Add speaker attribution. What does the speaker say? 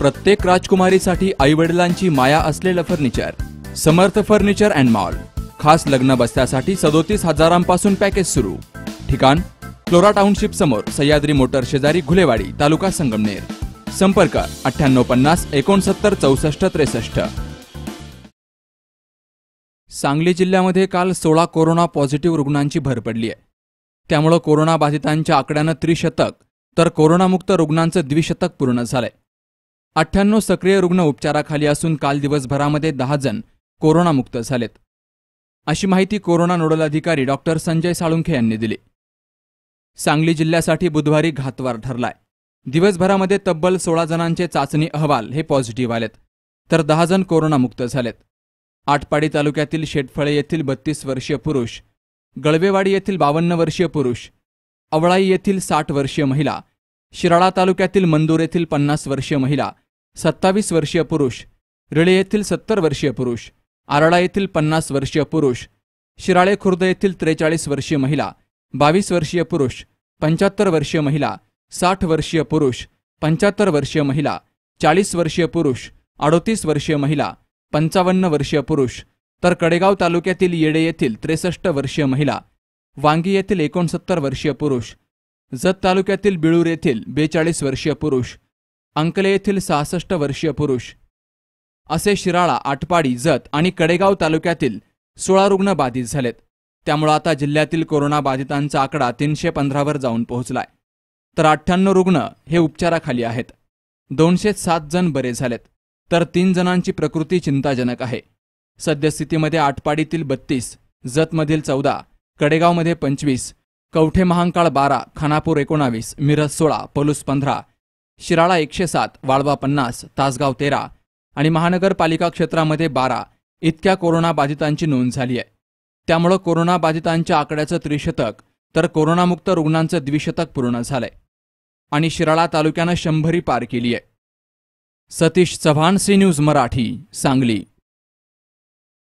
Speaker 1: प्रत्येक राजकुमारीसाठी वडिलांची माया असलेलं furniture Samarth furniture and mall खास लग्न बसत्यासाठी सदोतीस हजारांपासून पॅकेज सुरू ठिकाण फ्लोरा टाउनशिप समोर सह्याद्री मोटर शेजारी घुलेवाडी तालुका संगमनेर संपर्क अठ्ठ्याण्णव पन्नास एकोणसत्तर चौसष्ट त्रेसष्ट सांगली जिल्ह्यामध्ये काल सोळा कोरोना पॉझिटिव्ह रुग्णांची भर पडली आहे त्यामुळं कोरोनाबाधितांच्या आकड्यानं त्रिशतक तर कोरोनामुक्त रुग्णांचं द्विशतक पूर्ण झालंय अठ्ठ्याण्णव सक्रिय रुग्ण उपचाराखाली असून काल दिवसभरामध्ये दहा जण कोरोनामुक्त झालेत अशी माहिती कोरोना नोडल अधिकारी डॉक्टर संजय साळुंखे यांनी दिली सांगली जिल्ह्यासाठी बुधवारी घातवार ठरलाय दिवसभरामध्ये तब्बल सोळा जणांचे चाचणी अहवाल हे पॉझिटिव्ह आलेत तर दहा जण कोरोनामुक्त झालेत आटपाडी तालुक्यातील शेटफळे येथील बत्तीस वर्षीय पुरुष गळवेवाडी येथील बावन्न वर्षीय पुरुष अवळाई येथील साठ वर्षीय महिला शिराळा तालुक्यातील मंदूर येथील पन्नास वर्षीय महिला सत्तावीस वर्षीय पुरुष रिळे येथील सत्तर वर्षीय पुरुष आरळा येथील पन्नास वर्षीय पुरुष शिराळे खुर्द येथील त्रेचाळीस वर्षीय महिला बावीस वर्षीय पुरुष पंच्याहत्तर वर्षीय महिला साठ वर्षीय पुरुष पंच्याहत्तर वर्षीय महिला चाळीस वर्षीय पुरुष अडोतीस वर्षीय महिला पंचावन्न वर्षीय पुरुष तर कडेगाव तालुक्यातील येडे येथील त्रेसष्ट वर्षीय महिला वांगी येथील एकोणसत्तर वर्षीय पुरुष जत तालुक्यातील बिळूर येथील बेचाळीस वर्षीय पुरुष अंकले येथील सहासष्ट वर्षीय पुरुष असे शिराळा आटपाडी जत आणि कडेगाव तालुक्यातील सोळा रुग्ण बाधित झालेत त्यामुळे आता जिल्ह्यातील कोरोनाबाधितांचा आकडा तीनशे पंधरावर जाऊन पोहोचलाय तर अठ्ठ्याण्णव रुग्ण हे उपचाराखाली आहेत दोनशे सात जण बरे झालेत तर तीन जणांची प्रकृती चिंताजनक आहे सद्यस्थितीमध्ये आटपाडीतील बत्तीस जतमधील चौदा कडेगावमध्ये पंचवीस कवठे महांकाळ बारा खानापूर एकोणावीस मिरज सोळा पलूस पंधरा शिराळा एकशे सात वाळवा पन्नास तासगाव तेरा आणि महानगरपालिका क्षेत्रामध्ये बारा इतक्या कोरोनाबाधितांची नोंद झाली आहे त्यामुळं कोरोनाबाधितांच्या आकड्याचं त्रिशतक तर कोरोनामुक्त रुग्णांचं द्विशतक पूर्ण झालंय आणि शिराळा तालुक्यानं शंभरी पार केली आहे सतीश चव्हाण सी न्यूज मराठी सांगली